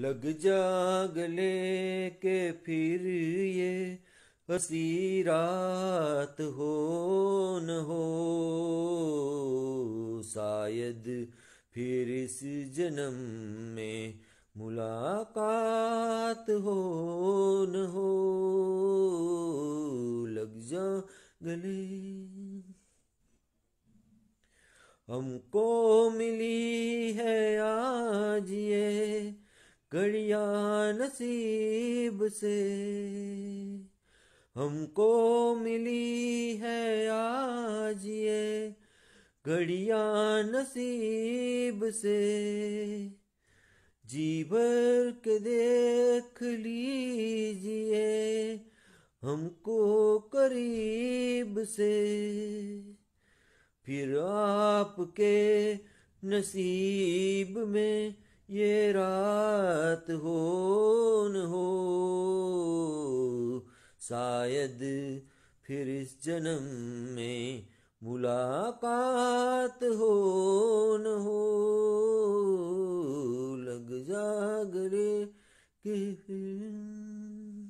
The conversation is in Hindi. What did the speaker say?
लग जाग ले के फिर ये हसी रात हो न हो शायद फिर इस जन्म में मुलाकात हो न हो लग जा गले हमको मिली है कड़िया नसीब से हमको मिली है आज ये कड़िया नसीब से जी भर के देख लीजिए हमको करीब से फिर आपके नसीब में ये रात हो न हो शायद फिर इस जन्म में मुलाकात हो न हो लग जागरे के फिर